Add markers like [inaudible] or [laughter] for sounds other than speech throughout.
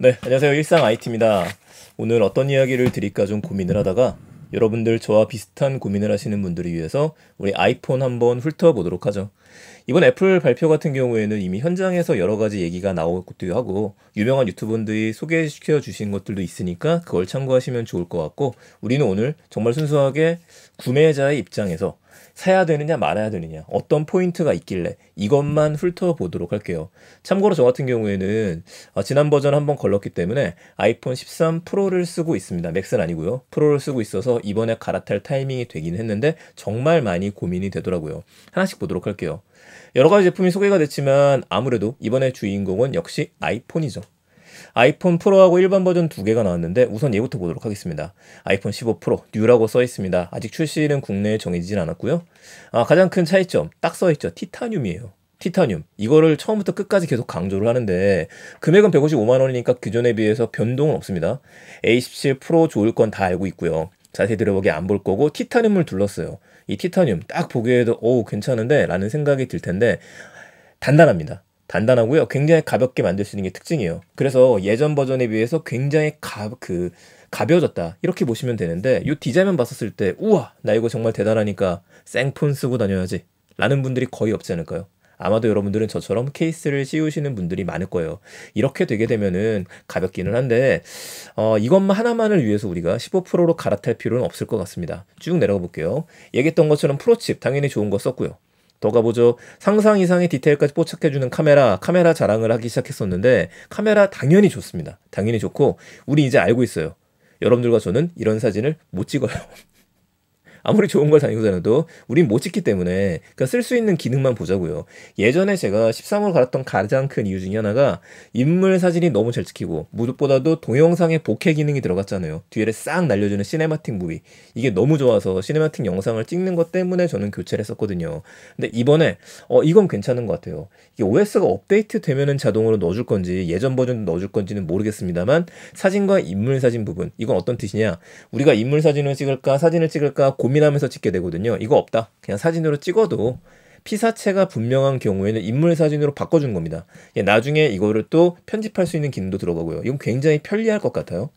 네, 안녕하세요. 일상 IT입니다. 오늘 어떤 이야기를 드릴까 좀 고민을 하다가 여러분들 저와 비슷한 고민을 하시는 분들을 위해서 우리 아이폰 한번 훑어보도록 하죠. 이번 애플 발표 같은 경우에는 이미 현장에서 여러 가지 얘기가 나오기도 하고 유명한 유튜브분들이 소개시켜 주신 것들도 있으니까 그걸 참고하시면 좋을 것 같고 우리는 오늘 정말 순수하게 구매자의 입장에서 사야 되느냐 말아야 되느냐 어떤 포인트가 있길래 이것만 훑어보도록 할게요. 참고로 저 같은 경우에는 어, 지난 버전 한번 걸렀기 때문에 아이폰 13 프로를 쓰고 있습니다. 맥스는 아니고요. 프로를 쓰고 있어서 이번에 갈아탈 타이밍이 되긴 했는데 정말 많이 고민이 되더라고요. 하나씩 보도록 할게요. 여러 가지 제품이 소개가 됐지만 아무래도 이번에 주인공은 역시 아이폰이죠. 아이폰 프로하고 일반 버전 두 개가 나왔는데 우선 얘부터 보도록 하겠습니다. 아이폰 15 프로 뉴라고 써 있습니다. 아직 출시일은 국내에 정해지진 않았고요. 아, 가장 큰 차이점 딱 써 있죠. 티타늄이에요. 티타늄 이거를 처음부터 끝까지 계속 강조를 하는데 금액은 155만 원이니까 기존에 비해서 변동은 없습니다. A17 프로 좋을 건 다 알고 있고요. 자세히 들어보기안 볼 거고 티타늄을 둘렀어요. 이 티타늄 딱 보기에도 오 괜찮은데 라는 생각이 들 텐데 단단합니다. 단단하고요. 굉장히 가볍게 만들 수 있는 게 특징이에요. 그래서 예전 버전에 비해서 굉장히 가, 그, 가벼워졌다. 이렇게 보시면 되는데, 이 디자인만 봤었을 때, 우와! 나 이거 정말 대단하니까 생폰 쓰고 다녀야지. 라는 분들이 거의 없지 않을까요? 아마도 여러분들은 저처럼 케이스를 씌우시는 분들이 많을 거예요. 이렇게 되게 되면은 가볍기는 한데, 어, 이것만 하나만을 위해서 우리가 15%로 갈아탈 필요는 없을 것 같습니다. 쭉 내려가 볼게요. 얘기했던 것처럼 프로칩, 당연히 좋은 거 썼고요. 더가보죠. 상상 이상의 디테일까지 포착해주는 카메라, 카메라 자랑을 하기 시작했었는데 카메라 당연히 좋습니다. 당연히 좋고 우리 이제 알고 있어요. 여러분들과 저는 이런 사진을 못 찍어요. [laughs] 아무리 좋은 걸 다니고 다녀도 우린 못 찍기 때문에 그러니까 쓸수 있는 기능만 보자고요. 예전에 제가 13호를 갈았던 가장 큰 이유 중에 하나가 인물 사진이 너무 잘 찍히고 무엇보다도 동영상에 복해 기능이 들어갔잖아요. 뒤에를 싹 날려주는 시네마틱 무비 이게 너무 좋아서 시네마틱 영상을 찍는 것 때문에 저는 교체를 했었거든요. 근데 이번에 어 이건 괜찮은 것 같아요. 이게 OS가 업데이트 되면은 자동으로 넣어줄 건지 예전 버전 넣어줄 건지는 모르겠습니다만 사진과 인물 사진 부분 이건 어떤 뜻이냐 우리가 인물 사진을 찍을까 사진을 찍을까 고민 고민하면서 찍게 되거든요. 이거 없다. 그냥 사진으로 찍어도 피사체가 분명한 경우에는 인물 사진으로 바꿔준 겁니다. 예, 나중에 이거를 또 편집할 수 있는 기능도 들어가고요. 이건 굉장히 편리할 것 같아요.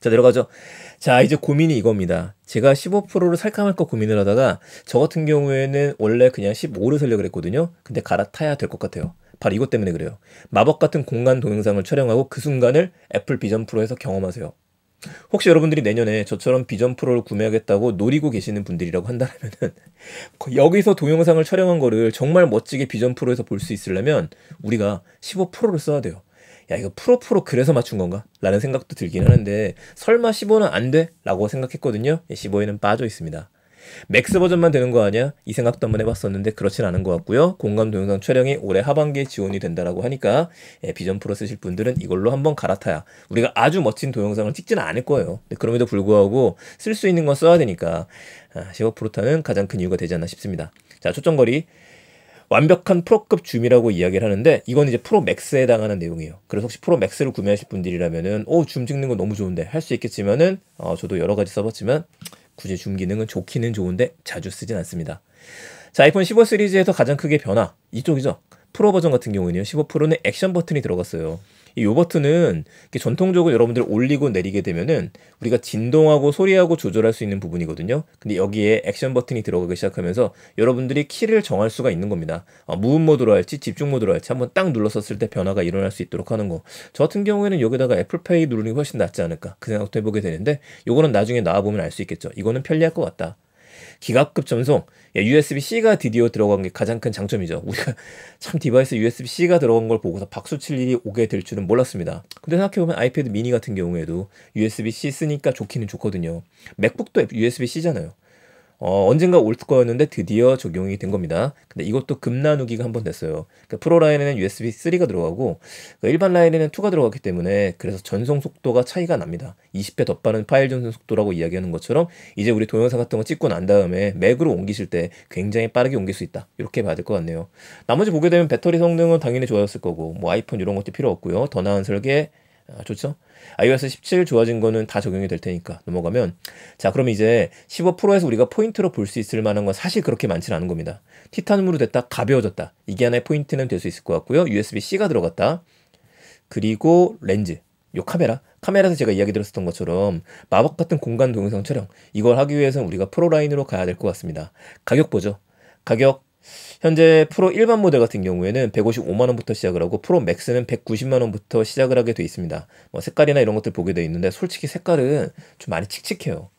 자들어가죠자 이제 고민이 이겁니다. 제가 15%를 살까 말까 고민을 하다가 저 같은 경우에는 원래 그냥 15를 살려고 그랬거든요. 근데 갈아타야 될 것 같아요. 바로 이것 때문에 그래요. 마법 같은 공간 동영상을 촬영하고 그 순간을 애플 비전 프로에서 경험하세요. 혹시 여러분들이 내년에 저처럼 비전 프로를 구매하겠다고 노리고 계시는 분들이라고 한다면은 [laughs] 여기서 동영상을 촬영한 거를 정말 멋지게 비전 프로에서 볼 수 있으려면 우리가 15 프로를 써야 돼요. 야 이거 프로 프로 그래서 맞춘 건가? 라는 생각도 들긴 하는데 설마 15는 안 돼? 라고 생각했거든요. 15에는 예, 빠져 있습니다. 맥스 버전만 되는 거 아니야? 이 생각도 한번 해봤었는데 그렇진 않은 것 같고요. 공감 동영상 촬영이 올해 하반기에 지원이 된다라고 하니까 예, 비전 프로 쓰실 분들은 이걸로 한번 갈아타야 우리가 아주 멋진 동영상을 찍지는 않을 거예요. 그럼에도 불구하고 쓸 수 있는 건 써야 되니까 아, 15 프로타는 가장 큰 이유가 되지 않나 싶습니다. 자 초점거리 완벽한 프로급 줌이라고 이야기를 하는데 이건 이제 프로 맥스에 해당하는 내용이에요. 그래서 혹시 프로 맥스를 구매하실 분들이라면은 오줌 찍는 거 너무 좋은데 할 수 있겠지만은 어, 저도 여러 가지 써봤지만 굳이 줌기능은 좋기는 좋은데 자주 쓰진 않습니다. 자, 아이폰 15 시리즈에서 가장 크게 변화, 이쪽이죠. 프로 버전 같은 경우에는요, 15 프로는 액션 버튼이 들어갔어요. 이 요버트는 전통적으로 여러분들 올리고 내리게 되면은 우리가 진동하고 소리하고 조절할 수 있는 부분이거든요. 근데 여기에 액션 버튼이 들어가기 시작하면서 여러분들이 키를 정할 수가 있는 겁니다. 어, 무음 모드로 할지 집중 모드로 할지 한번 딱 눌렀었을 때 변화가 일어날 수 있도록 하는 거. 저 같은 경우에는 여기다가 애플페이 누르는 게 훨씬 낫지 않을까 그 생각도 해보게 되는데 요거는 나중에 나와보면 알 수 있겠죠. 이거는 편리할 것 같다. 기가급 전송, 예, USB-C가 드디어 들어간 게 가장 큰 장점이죠. 우리가 [laughs] 참 디바이스 USB-C가 들어간 걸 보고서 박수 칠 일이 오게 될 줄은 몰랐습니다. 근데 생각해보면 아이패드 미니 같은 경우에도 USB-C 쓰니까 좋기는 좋거든요. 맥북도 USB-C잖아요. 어, 언젠가 올 거였는데 드디어 적용이 된 겁니다. 근데 이것도 금 나누기가 한 번 됐어요. 그러니까 프로 라인에는 USB 3가 들어가고 그러니까 일반 라인에는 2가 들어갔기 때문에 그래서 전송 속도가 차이가 납니다. 20배 더 빠른 파일 전송 속도라고 이야기하는 것처럼 이제 우리 동영상 같은 거 찍고 난 다음에 맥으로 옮기실 때 굉장히 빠르게 옮길 수 있다. 이렇게 봐야 될 것 같네요. 나머지 보게 되면 배터리 성능은 당연히 좋아졌을 거고 뭐 아이폰 이런 것도 필요 없고요. 더 나은 설계 아, 좋죠? iOS 17 좋아진 거는 다 적용이 될 테니까 넘어가면 자 그럼 이제 15 프로에서 우리가 포인트로 볼 수 있을 만한 건 사실 그렇게 많지는 않은 겁니다. 티타늄으로 됐다 가벼워졌다 이게 하나의 포인트는 될 수 있을 것 같고요. USB-C가 들어갔다 그리고 렌즈 요 카메라 카메라에서 제가 이야기 들었었던 것처럼 마법 같은 공간 동영상 촬영 이걸 하기 위해서는 우리가 프로라인으로 가야 될 것 같습니다. 가격 보죠. 가격 현재 프로 일반 모델 같은 경우에는 155만 원부터 시작을 하고 프로 맥스는 190만 원부터 시작을 하게 돼 있습니다. 뭐 색깔이나 이런 것들 보게 돼 있는데 솔직히 색깔은 좀 많이 칙칙해요.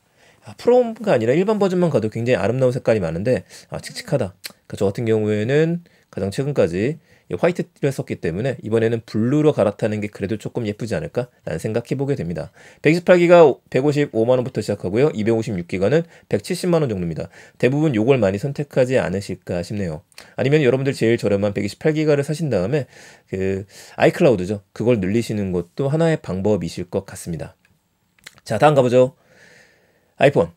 아, 프로가 아니라 일반 버전만 가도 굉장히 아름다운 색깔이 많은데 아, 칙칙하다. 그러저 같은 경우에는 가장 최근까지 화이트를 했었기 때문에 이번에는 블루로 갈아타는 게 그래도 조금 예쁘지 않을까? 라는 생각해보게 됩니다. 128기가 155만원부터 시작하고요. 256기가는 170만원 정도입니다. 대부분 요걸 많이 선택하지 않으실까 싶네요. 아니면 여러분들 제일 저렴한 128기가를 사신 다음에 그 아이클라우드죠. 그걸 늘리시는 것도 하나의 방법이실 것 같습니다. 자 다음 가보죠. 아이폰.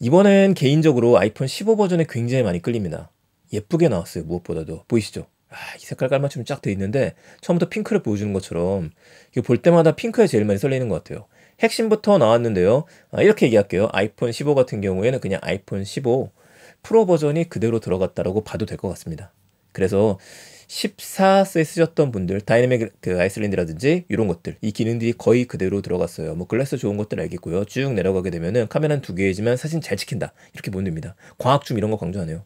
이번엔 개인적으로 아이폰 15 버전에 굉장히 많이 끌립니다. 예쁘게 나왔어요. 무엇보다도. 보이시죠? 아, 이 색깔 깔맞춤이 쫙돼 있는데 처음부터 핑크를 보여주는 것처럼 이거 볼 때마다 핑크에 제일 많이 설레는 것 같아요. 핵심부터 나왔는데요. 아, 이렇게 얘기할게요. 아이폰 15 같은 경우에는 그냥 아이폰 15 프로 버전이 그대로 들어갔다라고 봐도 될 것 같습니다. 그래서 14세 쓰셨던 분들, 다이내믹 그아이슬린드라든지 이런 것들, 이 기능들이 거의 그대로 들어갔어요. 뭐 글래스 좋은 것들 알겠고요. 쭉 내려가게 되면은 카메라는 두 개이지만 사진 잘 찍힌다. 이렇게 보면 됩니다. 광학 줌 이런 거 강조하네요.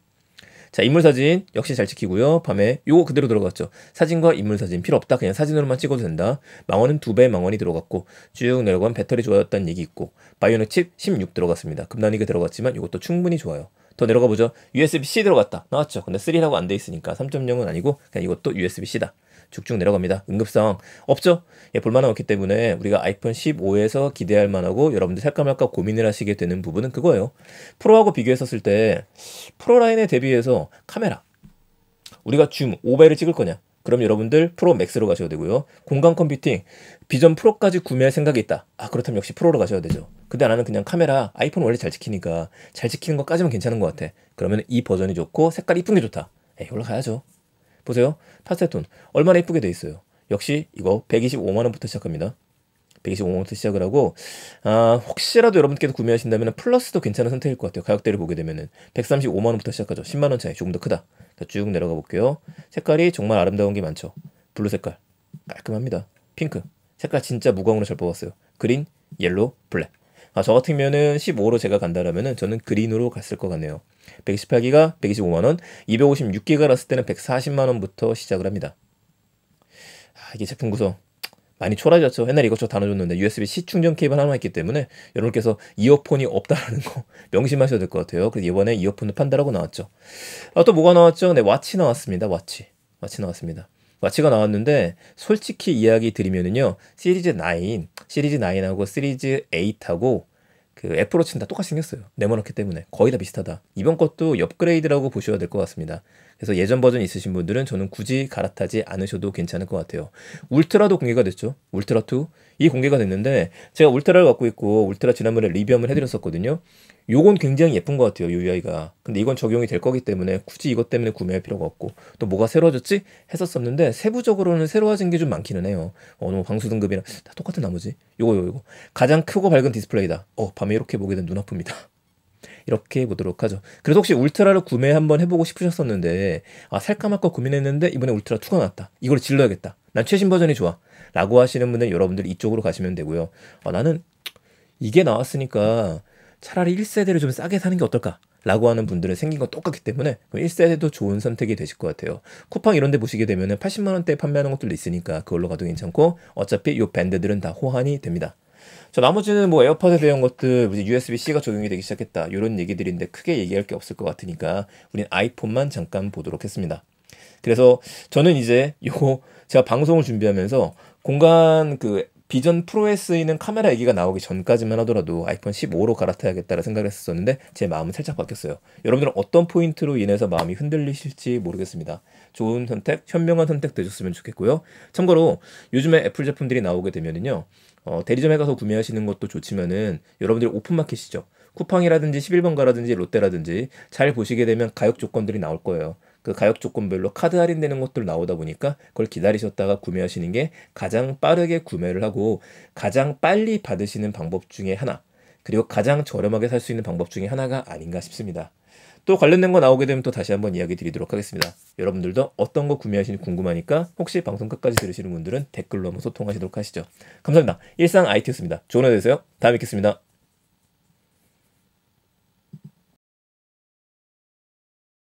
자, 인물 사진 역시 잘 찍히고요. 밤에 요거 그대로 들어갔죠. 사진과 인물 사진 필요 없다. 그냥 사진으로만 찍어도 된다. 망원은 두 배 망원이 들어갔고 쭉 내려간 배터리 좋아졌다는 얘기 있고 바이오닉 칩 16 들어갔습니다. 금단이가 들어갔지만 이것도 충분히 좋아요. 더 내려가 보죠. USB-C 들어갔다. 나왔죠. 근데 3라고 안 돼 있으니까 3.0은 아니고 그냥 이것도 USB-C다. 쭉쭉 내려갑니다. 응급상 없죠? 예, 볼만한 없기 때문에 우리가 아이폰 15에서 기대할 만하고 여러분들 살까 말까 고민을 하시게 되는 부분은 그거예요. 프로하고 비교했었을 때 프로 라인에 대비해서 카메라 우리가 줌 5배를 찍을 거냐 그럼 여러분들 프로 맥스로 가셔야 되고요. 공간 컴퓨팅 비전 프로까지 구매할 생각이 있다. 아 그렇다면 역시 프로로 가셔야 되죠. 근데 나는 그냥 카메라 아이폰 원래 잘 찍히니까 잘 찍히는 것까지만 괜찮은 것 같아. 그러면 이 버전이 좋고 색깔 이쁜 게 좋다. 에이 예, 올라가야죠. 보세요. 파세톤 얼마나 이쁘게 돼 있어요. 역시 이거 125만 원부터 시작합니다. 125원부터 만 시작을 하고 아, 혹시라도 여러분께서 구매하신다면 플러스도 괜찮은 선택일 것 같아요. 가격대를 보게 되면은 135만 원부터 시작하죠. 10만 원 차이 조금 더 크다. 쭉 내려가 볼게요. 색깔이 정말 아름다운 게 많죠. 블루 색깔 깔끔합니다. 핑크 색깔 진짜 무광으로 잘 뽑았어요. 그린, 옐로, 블랙. 아, 저 같으면은 15로 제가 간다라면 저는 그린으로 갔을 것 같네요. 128기가 125만원, 256기가 났을 때는 140만원부터 시작을 합니다. 아, 이게 제품 구성 많이 초라졌죠옛날 이것저것 다눠줬는데 USB-C 충전 케이블 하나만 있기 때문에 여러분께서 이어폰이 없다는 거 [laughs] 명심하셔야 될 것 같아요. 그래서 이번에 이어폰을 판다라고 나왔죠. 아, 또 뭐가 나왔죠? 네, 와치 나왔습니다. 와치. 와치 나왔습니다. 와치가 나왔는데 솔직히 이야기 드리면은요. 시리즈 9, 시리즈 9하고 시리즈 8하고 그 애플워치는 다 똑같이 생겼어요. 네모나기 때문에 거의 다 비슷하다. 이번 것도 업그레이드라고 보셔야 될 것 같습니다. 그래서 예전 버전 있으신 분들은 저는 굳이 갈아타지 않으셔도 괜찮을 것 같아요. 울트라도 공개가 됐죠. 울트라 2. 이 공개가 됐는데 제가 울트라를 갖고 있고 울트라 지난번에 리뷰 한번 해드렸었거든요. 요건 굉장히 예쁜 것 같아요. UI가. 근데 이건 적용이 될 거기 때문에 굳이 이것 때문에 구매할 필요가 없고 또 뭐가 새로워졌지? 했었었는데 세부적으로는 새로워진 게 좀 많기는 해요. 어, 너무 방수 등급이랑 다 똑같은 나머지. 요거 요거 요거. 가장 크고 밝은 디스플레이다. 어, 밤에 이렇게 보게 되면 눈 아픕니다. 이렇게 보도록 하죠. 그래서 혹시 울트라를 구매 한번 해보고 싶으셨었는데 아 살까 말까 고민했는데 이번에 울트라 2가 나왔다. 이걸 질러야겠다. 난 최신 버전이 좋아. 라고 하시는 분은 여러분들 이쪽으로 가시면 되고요. 아, 나는 이게 나왔으니까 차라리 1세대를 좀 싸게 사는 게 어떨까? 라고 하는 분들은 생긴 건 똑같기 때문에 1세대도 좋은 선택이 되실 것 같아요. 쿠팡 이런 데 보시게 되면 80만원대 판매하는 것들도 있으니까 그걸로 가도 괜찮고 어차피 이 밴드들은 다 호환이 됩니다. 저 나머지는 뭐 에어팟에 대한 것들 이제 USB-C가 적용이 되기 시작했다 이런 얘기들인데 크게 얘기할 게 없을 것 같으니까 우린 아이폰만 잠깐 보도록 했습니다. 그래서 저는 이제 요거 제가 방송을 준비하면서 공간 그 비전 프로에 쓰이는 카메라 얘기가 나오기 전까지만 하더라도 아이폰 15로 갈아타야겠다는 생각을 했었는데 제 마음은 살짝 바뀌었어요. 여러분들은 어떤 포인트로 인해서 마음이 흔들리실지 모르겠습니다. 좋은 선택, 현명한 선택 되셨으면 좋겠고요. 참고로 요즘에 애플 제품들이 나오게 되면은요. 어, 대리점에 가서 구매하시는 것도 좋지만은 여러분들이 오픈마켓이죠. 쿠팡이라든지 11번가라든지 롯데라든지 잘 보시게 되면 가격 조건들이 나올 거예요. 그 가격 조건별로 카드 할인되는 것들 나오다 보니까 그걸 기다리셨다가 구매하시는 게 가장 빠르게 구매를 하고 가장 빨리 받으시는 방법 중에 하나 그리고 가장 저렴하게 살 수 있는 방법 중에 하나가 아닌가 싶습니다. 또 관련된 거 나오게 되면 또 다시 한번 이야기 드리도록 하겠습니다. 여러분들도 어떤 거 구매하시는지 궁금하니까 혹시 방송 끝까지 들으시는 분들은 댓글로 한번 소통하시도록 하시죠. 감사합니다. 일상 IT였습니다. 좋은 하루 되세요. 다음에 뵙겠습니다.